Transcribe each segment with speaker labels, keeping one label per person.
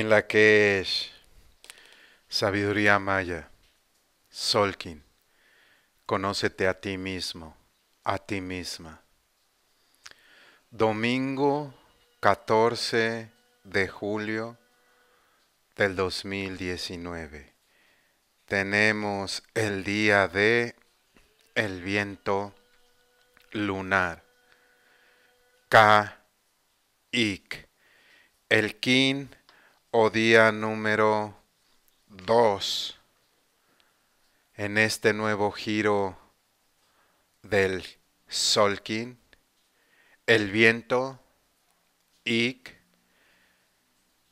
Speaker 1: en la que es sabiduría maya, Solkin, conócete a ti mismo, a ti misma. Domingo 14 de julio del 2019. Tenemos el día de el viento lunar. Ka-ik. El kin o día número 2 en este nuevo giro del Solkin, el viento, Ik,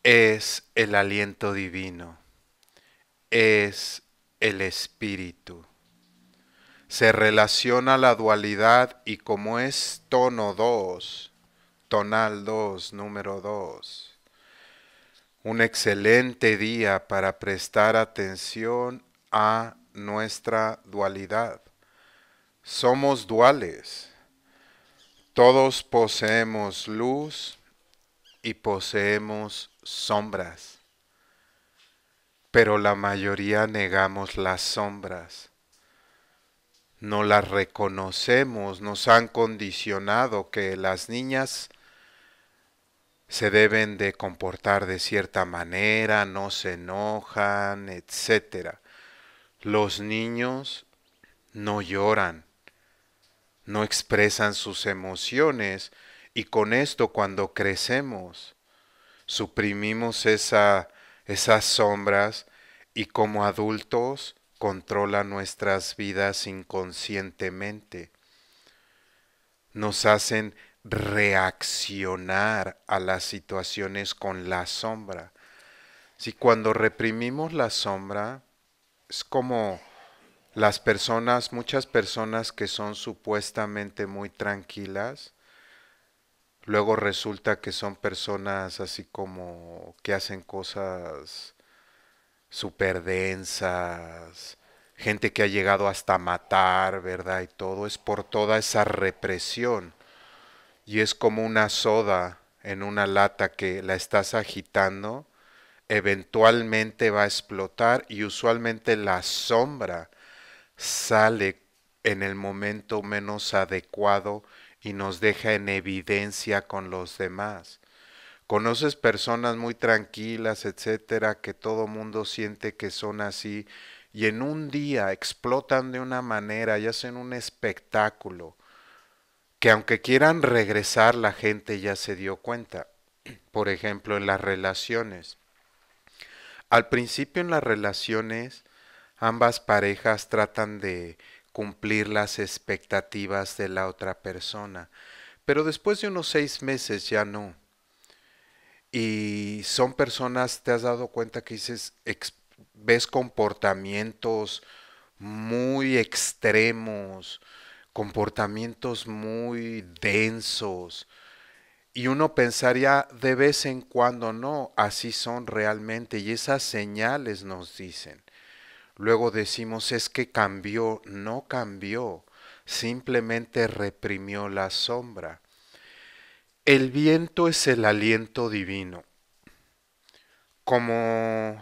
Speaker 1: es el aliento divino, es el espíritu. Se relaciona la dualidad y como es tono 2, tonal 2, número 2 un excelente día para prestar atención a nuestra dualidad. Somos duales. Todos poseemos luz y poseemos sombras. Pero la mayoría negamos las sombras. No las reconocemos, nos han condicionado que las niñas se deben de comportar de cierta manera, no se enojan, etc. Los niños no lloran, no expresan sus emociones y con esto cuando crecemos suprimimos esa, esas sombras y como adultos controlan nuestras vidas inconscientemente. Nos hacen reaccionar a las situaciones con la sombra. Si cuando reprimimos la sombra, es como las personas, muchas personas que son supuestamente muy tranquilas, luego resulta que son personas así como que hacen cosas súper densas, gente que ha llegado hasta matar, ¿verdad? Y todo es por toda esa represión y es como una soda en una lata que la estás agitando, eventualmente va a explotar y usualmente la sombra sale en el momento menos adecuado y nos deja en evidencia con los demás. Conoces personas muy tranquilas, etcétera, que todo mundo siente que son así y en un día explotan de una manera y hacen un espectáculo que aunque quieran regresar, la gente ya se dio cuenta. Por ejemplo, en las relaciones. Al principio en las relaciones, ambas parejas tratan de cumplir las expectativas de la otra persona, pero después de unos seis meses ya no. Y son personas, te has dado cuenta que dices, ves comportamientos muy extremos, comportamientos muy densos. Y uno pensaría de vez en cuando, no, así son realmente. Y esas señales nos dicen. Luego decimos, es que cambió, no cambió, simplemente reprimió la sombra. El viento es el aliento divino. Como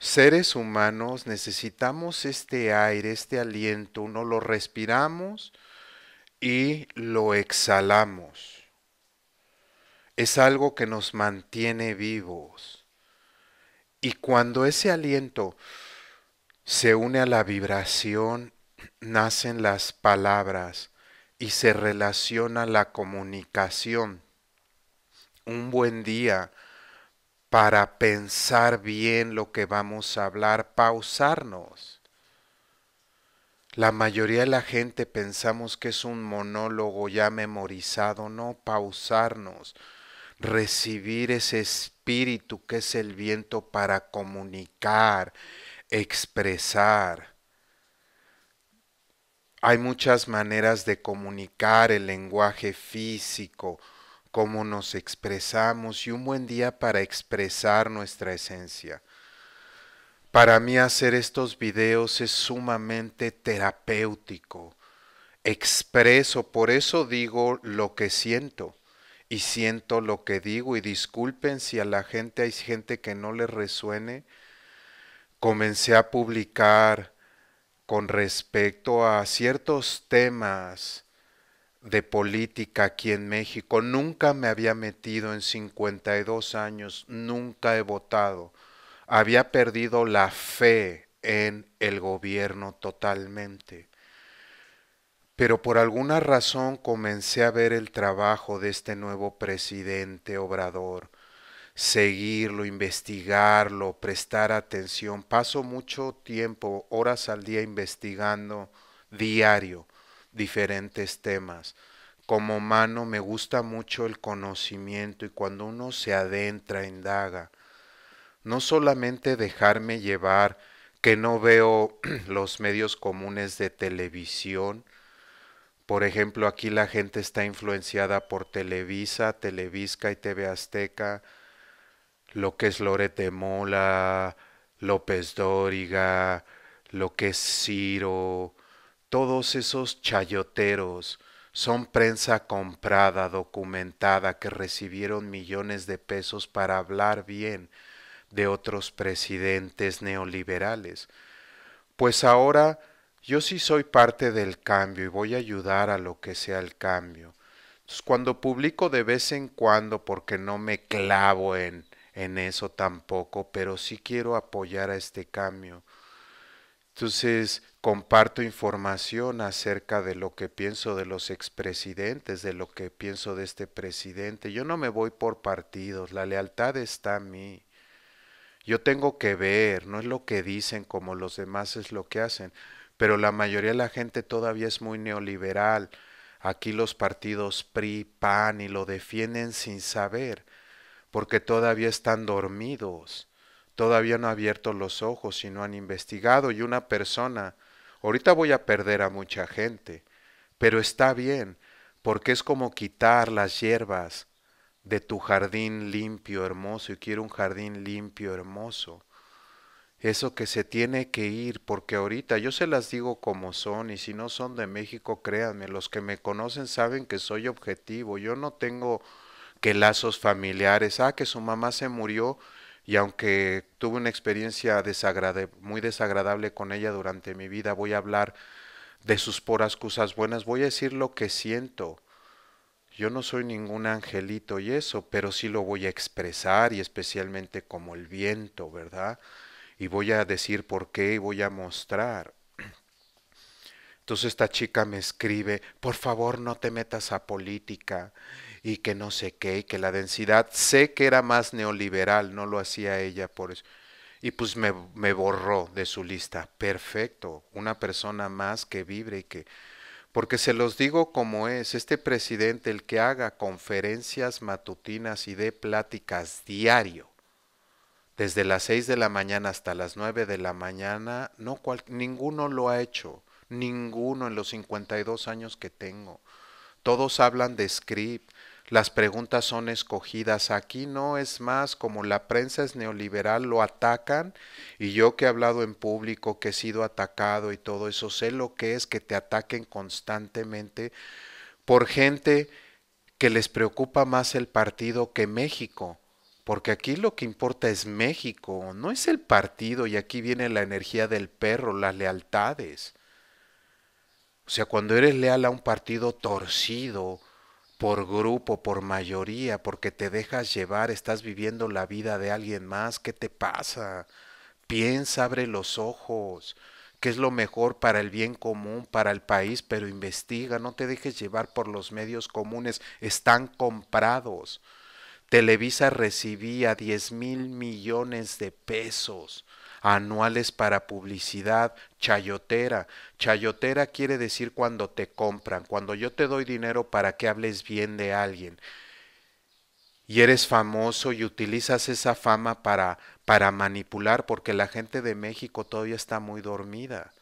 Speaker 1: seres humanos necesitamos este aire, este aliento, uno lo respiramos y lo exhalamos. Es algo que nos mantiene vivos. Y cuando ese aliento se une a la vibración, nacen las palabras y se relaciona la comunicación. Un buen día, para pensar bien lo que vamos a hablar, pausarnos. La mayoría de la gente pensamos que es un monólogo ya memorizado, no, pausarnos, recibir ese espíritu que es el viento para comunicar, expresar. Hay muchas maneras de comunicar el lenguaje físico, cómo nos expresamos y un buen día para expresar nuestra esencia. Para mí hacer estos videos es sumamente terapéutico, expreso, por eso digo lo que siento y siento lo que digo y disculpen si a la gente hay gente que no le resuene. Comencé a publicar con respecto a ciertos temas de política aquí en México. Nunca me había metido en 52 años, nunca he votado. Había perdido la fe en el gobierno totalmente. Pero por alguna razón comencé a ver el trabajo de este nuevo presidente Obrador, seguirlo, investigarlo, prestar atención. Paso mucho tiempo, horas al día investigando diario diferentes temas. Como humano me gusta mucho el conocimiento y cuando uno se adentra, indaga, no solamente dejarme llevar que no veo los medios comunes de televisión. Por ejemplo, aquí la gente está influenciada por Televisa, Televisca y TV Azteca, lo que es Lorete Mola, López Dóriga, lo que es Ciro, todos esos chayoteros son prensa comprada, documentada, que recibieron millones de pesos para hablar bien de otros presidentes neoliberales. Pues ahora yo sí soy parte del cambio y voy a ayudar a lo que sea el cambio. cuando publico de vez en cuando, porque no me clavo en, en eso tampoco, pero sí quiero apoyar a este cambio. Entonces, comparto información acerca de lo que pienso de los expresidentes, de lo que pienso de este presidente. Yo no me voy por partidos, la lealtad está a mí. Yo tengo que ver, no es lo que dicen como los demás es lo que hacen, pero la mayoría de la gente todavía es muy neoliberal. Aquí los partidos PRI, PAN y lo defienden sin saber, porque todavía están dormidos, todavía no han abierto los ojos y no han investigado. Y una persona Ahorita voy a perder a mucha gente, pero está bien, porque es como quitar las hierbas de tu jardín limpio, hermoso, y quiero un jardín limpio, hermoso. Eso que se tiene que ir, porque ahorita yo se las digo como son, y si no son de México, créanme, los que me conocen saben que soy objetivo, yo no tengo que lazos familiares, ah, que su mamá se murió, y aunque tuve una experiencia muy desagradable con ella durante mi vida, voy a hablar de sus poras cosas buenas, voy a decir lo que siento. Yo no soy ningún angelito y eso, pero sí lo voy a expresar y especialmente como el viento, ¿verdad? Y voy a decir por qué y voy a mostrar. Entonces esta chica me escribe, por favor no te metas a política y que no sé qué, y que la densidad, sé que era más neoliberal, no lo hacía ella por eso. Y pues me, me borró de su lista. Perfecto, una persona más que vibre y que... Porque se los digo como es, este presidente, el que haga conferencias matutinas y dé pláticas diario, desde las 6 de la mañana hasta las 9 de la mañana, no cual, ninguno lo ha hecho, ninguno en los 52 años que tengo. Todos hablan de script, las preguntas son escogidas. Aquí no es más como la prensa es neoliberal, lo atacan y yo que he hablado en público, que he sido atacado y todo eso, sé lo que es que te ataquen constantemente por gente que les preocupa más el partido que México. Porque aquí lo que importa es México, no es el partido y aquí viene la energía del perro, las lealtades. O sea, cuando eres leal a un partido torcido, por grupo, por mayoría, porque te dejas llevar, estás viviendo la vida de alguien más, ¿qué te pasa? Piensa, abre los ojos, qué es lo mejor para el bien común, para el país, pero investiga, no te dejes llevar por los medios comunes, están comprados. Televisa recibía 10 mil millones de pesos anuales para publicidad, chayotera. Chayotera quiere decir cuando te compran, cuando yo te doy dinero para que hables bien de alguien. Y eres famoso y utilizas esa fama para, para manipular, porque la gente de México todavía está muy dormida.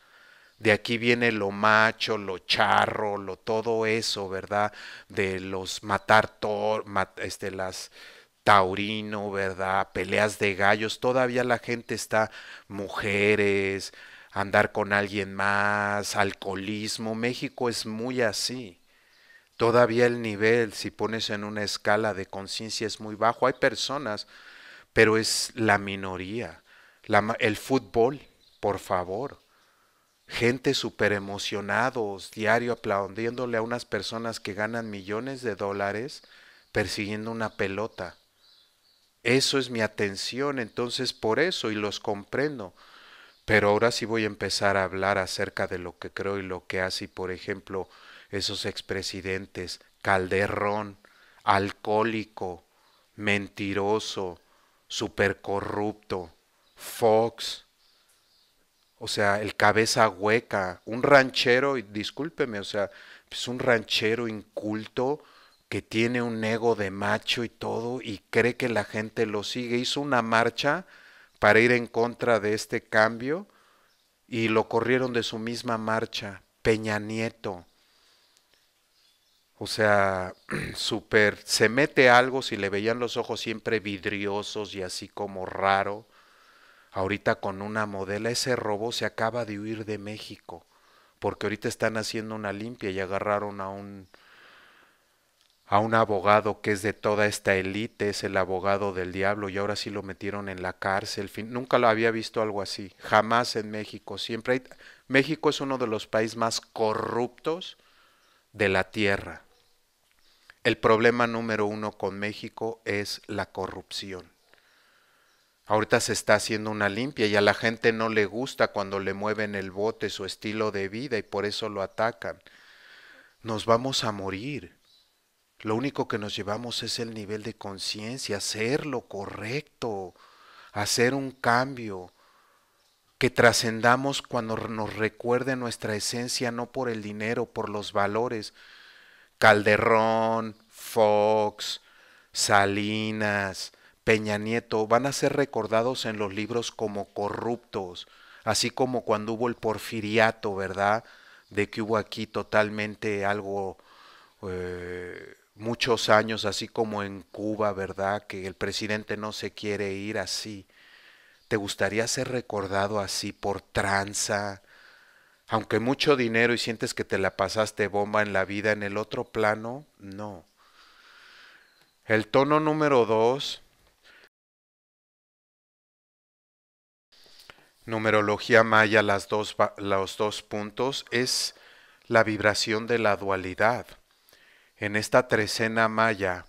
Speaker 1: De aquí viene lo macho, lo charro, lo todo eso, ¿verdad? De los matar tor, este, las, taurino, ¿verdad? Peleas de gallos, todavía la gente está mujeres, andar con alguien más, alcoholismo, México es muy así. Todavía el nivel, si pones en una escala de conciencia, es muy bajo. Hay personas, pero es la minoría. el fútbol, por favor. Gente súper emocionados, diario aplaudiéndole a unas personas que ganan millones de dólares persiguiendo una pelota. Eso es mi atención, entonces por eso y los comprendo. Pero ahora sí voy a empezar a hablar acerca de lo que creo y lo que hace, por ejemplo, esos expresidentes, Calderón, alcohólico, mentiroso, supercorrupto, Fox, o sea, el cabeza hueca, un ranchero, y discúlpeme, o sea, es pues un ranchero inculto, que tiene un ego de macho y todo y cree que la gente lo sigue. Hizo una marcha para ir en contra de este cambio y lo corrieron de su misma marcha, Peña Nieto. O sea, súper, se mete algo, si le veían los ojos siempre vidriosos y así como raro, ahorita con una modela, ese robo se acaba de huir de México, porque ahorita están haciendo una limpia y agarraron a un, a un abogado que es de toda esta élite, es el abogado del diablo y ahora sí lo metieron en la cárcel. Nunca lo había visto algo así, jamás en México. Siempre hay... México es uno de los países más corruptos de la tierra. El problema número uno con México es la corrupción. Ahorita se está haciendo una limpia y a la gente no le gusta cuando le mueven el bote, su estilo de vida y por eso lo atacan. Nos vamos a morir lo único que nos llevamos es el nivel de conciencia, hacer lo correcto, hacer un cambio, que trascendamos cuando nos recuerde nuestra esencia, no por el dinero, por los valores. Calderón, Fox, Salinas, Peña Nieto van a ser recordados en los libros como corruptos, así como cuando hubo el porfiriato, ¿verdad? De que hubo aquí totalmente algo... Eh, muchos años, así como en Cuba, ¿verdad? Que el presidente no se quiere ir así. ¿Te gustaría ser recordado así por tranza? Aunque mucho dinero y sientes que te la pasaste bomba en la vida, en el otro plano, no. El tono número dos, numerología maya, las dos, los dos puntos, es la vibración de la dualidad. En esta trecena maya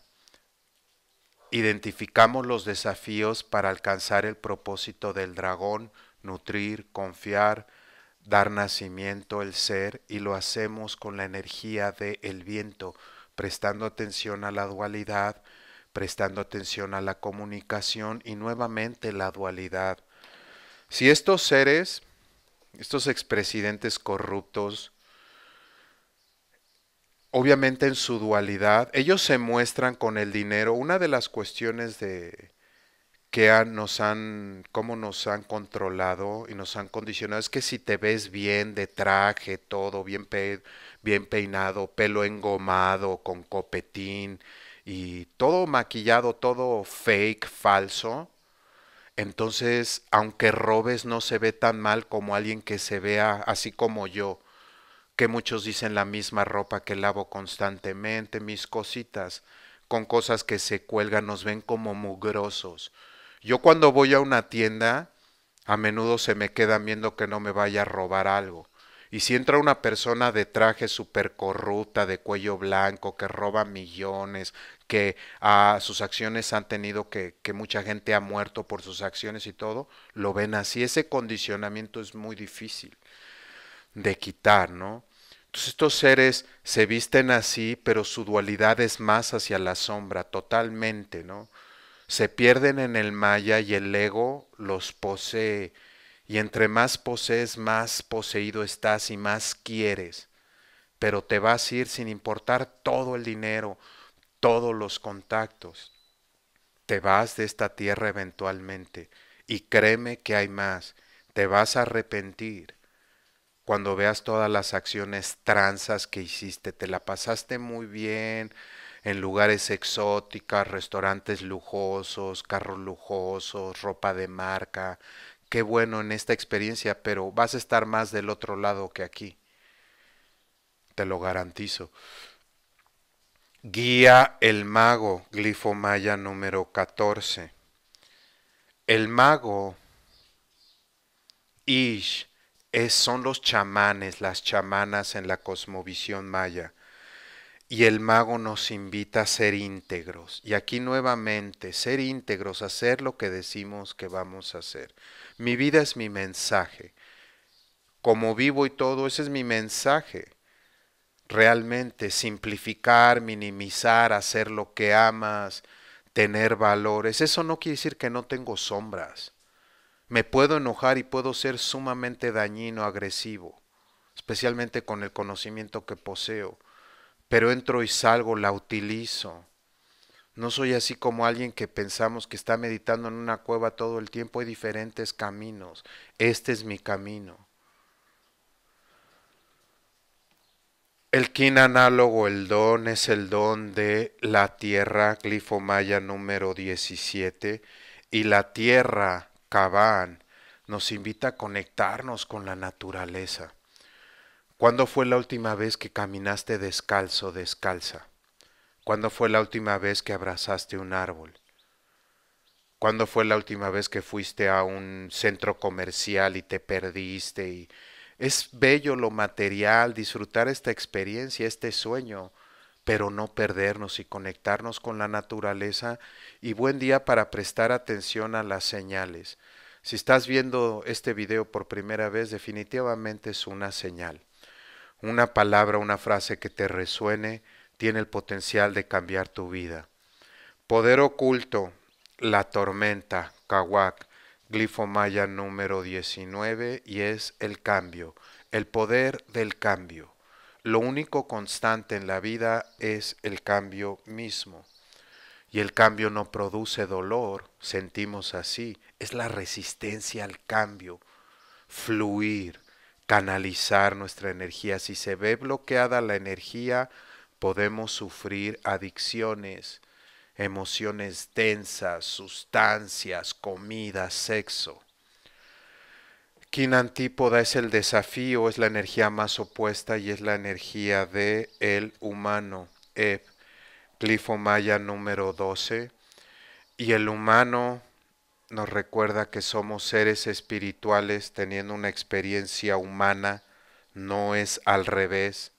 Speaker 1: identificamos los desafíos para alcanzar el propósito del dragón, nutrir, confiar, dar nacimiento, el ser, y lo hacemos con la energía del el viento, prestando atención a la dualidad, prestando atención a la comunicación y nuevamente la dualidad. Si estos seres, estos expresidentes corruptos, obviamente en su dualidad, ellos se muestran con el dinero. Una de las cuestiones de que nos han, cómo nos han controlado y nos han condicionado es que si te ves bien de traje, todo bien, bien peinado, pelo engomado, con copetín y todo maquillado, todo fake, falso, entonces aunque robes no se ve tan mal como alguien que se vea así como yo que muchos dicen la misma ropa que lavo constantemente, mis cositas, con cosas que se cuelgan, nos ven como mugrosos. Yo cuando voy a una tienda, a menudo se me queda viendo que no me vaya a robar algo. Y si entra una persona de traje súper corrupta, de cuello blanco, que roba millones, que a ah, sus acciones han tenido que, que mucha gente ha muerto por sus acciones y todo, lo ven así. Ese condicionamiento es muy difícil de quitar, ¿no? Entonces estos seres se visten así, pero su dualidad es más hacia la sombra, totalmente, ¿no? Se pierden en el maya y el ego los posee. Y entre más posees, más poseído estás y más quieres. Pero te vas a ir sin importar todo el dinero, todos los contactos. Te vas de esta tierra eventualmente. Y créeme que hay más. Te vas a arrepentir cuando veas todas las acciones tranzas que hiciste, te la pasaste muy bien en lugares exóticos. restaurantes lujosos, carros lujosos, ropa de marca. Qué bueno en esta experiencia, pero vas a estar más del otro lado que aquí. Te lo garantizo. Guía el mago, glifo maya número 14. El mago Ish son los chamanes, las chamanas en la cosmovisión maya. Y el mago nos invita a ser íntegros. Y aquí nuevamente, ser íntegros, hacer lo que decimos que vamos a hacer. Mi vida es mi mensaje. Como vivo y todo, ese es mi mensaje. Realmente simplificar, minimizar, hacer lo que amas, tener valores. Eso no quiere decir que no tengo sombras me puedo enojar y puedo ser sumamente dañino, agresivo, especialmente con el conocimiento que poseo, pero entro y salgo, la utilizo. No soy así como alguien que pensamos que está meditando en una cueva todo el tiempo. Hay diferentes caminos. Este es mi camino. El kin análogo, el don, es el don de la tierra, glifo maya número 17. Y la tierra Cabán nos invita a conectarnos con la naturaleza. ¿Cuándo fue la última vez que caminaste descalzo, descalza? ¿Cuándo fue la última vez que abrazaste un árbol? ¿Cuándo fue la última vez que fuiste a un centro comercial y te perdiste? Y es bello lo material, disfrutar esta experiencia, este sueño, pero no perdernos y conectarnos con la naturaleza y buen día para prestar atención a las señales. Si estás viendo este video por primera vez, definitivamente es una señal. Una palabra, una frase que te resuene tiene el potencial de cambiar tu vida. Poder oculto, la tormenta, Kawak, glifomaya número 19 y es el cambio, el poder del cambio. Lo único constante en la vida es el cambio mismo. Y el cambio no produce dolor, sentimos así. Es la resistencia al cambio, fluir, canalizar nuestra energía. Si se ve bloqueada la energía, podemos sufrir adicciones, emociones densas, sustancias, comida, sexo. Kin antípoda es el desafío, es la energía más opuesta y es la energía de el humano, Eb, glifo maya número 12. Y el humano nos recuerda que somos seres espirituales teniendo una experiencia humana, no es al revés.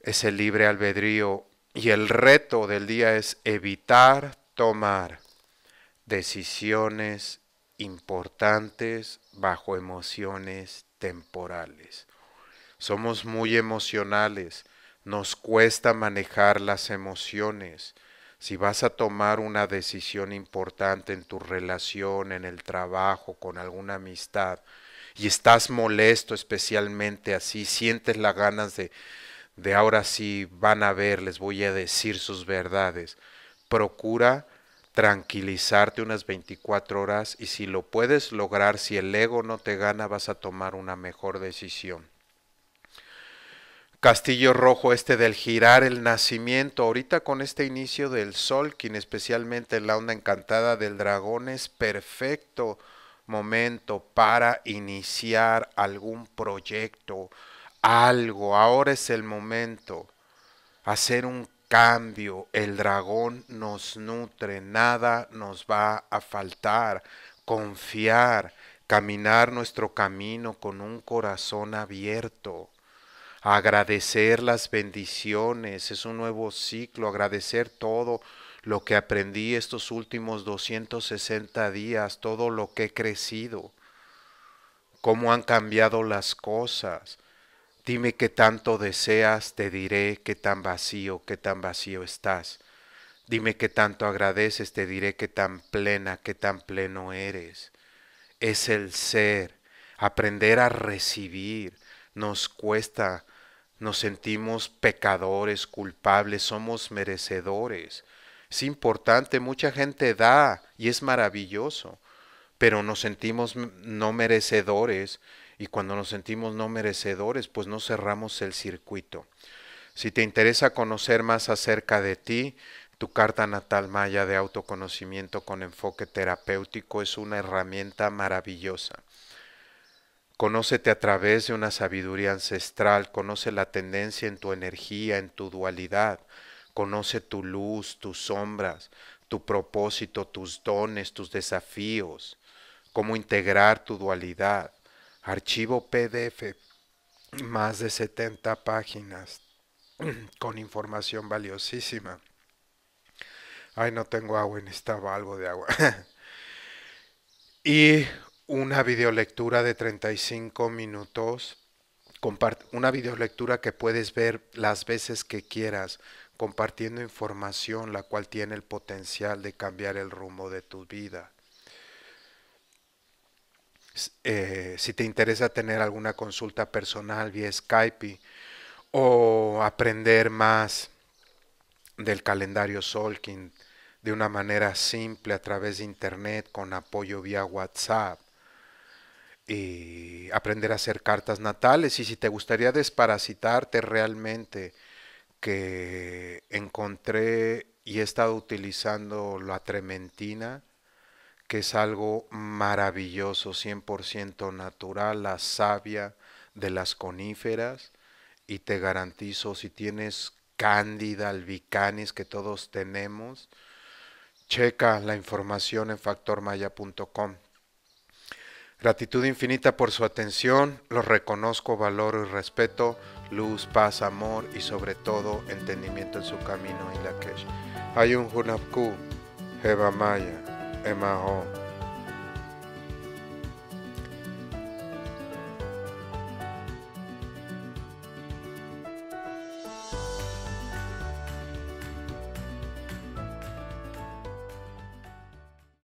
Speaker 1: Es el libre albedrío y el reto del día es evitar tomar decisiones importantes bajo emociones temporales. Somos muy emocionales, nos cuesta manejar las emociones. Si vas a tomar una decisión importante en tu relación, en el trabajo, con alguna amistad, y estás molesto especialmente así, sientes las ganas de, de ahora sí van a ver, les voy a decir sus verdades, procura tranquilizarte unas 24 horas y si lo puedes lograr, si el ego no te gana, vas a tomar una mejor decisión. Castillo rojo este del girar el nacimiento, ahorita con este inicio del sol, quien especialmente la onda encantada del dragón es perfecto momento para iniciar algún proyecto, algo, ahora es el momento, hacer un cambio, el dragón nos nutre, nada nos va a faltar. Confiar, caminar nuestro camino con un corazón abierto. Agradecer las bendiciones, es un nuevo ciclo, agradecer todo lo que aprendí estos últimos 260 días, todo lo que he crecido, cómo han cambiado las cosas Dime qué tanto deseas, te diré qué tan vacío, qué tan vacío estás. Dime qué tanto agradeces, te diré qué tan plena, qué tan pleno eres. Es el ser, aprender a recibir. Nos cuesta, nos sentimos pecadores, culpables, somos merecedores. Es importante, mucha gente da y es maravilloso, pero nos sentimos no merecedores y cuando nos sentimos no merecedores, pues no cerramos el circuito. Si te interesa conocer más acerca de ti, tu carta natal maya de autoconocimiento con enfoque terapéutico es una herramienta maravillosa. Conócete a través de una sabiduría ancestral, conoce la tendencia en tu energía, en tu dualidad, conoce tu luz, tus sombras, tu propósito, tus dones, tus desafíos, cómo integrar tu dualidad, archivo PDF, más de 70 páginas con información valiosísima. Ay, no tengo agua, necesitaba algo de agua. y una videolectura de 35 minutos. Una videolectura que puedes ver las veces que quieras, compartiendo información la cual tiene el potencial de cambiar el rumbo de tu vida. Eh, si te interesa tener alguna consulta personal vía Skype o aprender más del calendario Solkin de una manera simple a través de internet con apoyo vía WhatsApp y aprender a hacer cartas natales y si te gustaría desparasitarte realmente que encontré y he estado utilizando la trementina que es algo maravilloso, 100% natural, la savia de las coníferas. Y te garantizo, si tienes cándida, albicanis, que todos tenemos, checa la información en factormaya.com. Gratitud infinita por su atención, los reconozco, valoro y respeto, luz, paz, amor y sobre todo entendimiento en su camino y la Hay un Hunapku, Heba Maya. in my home.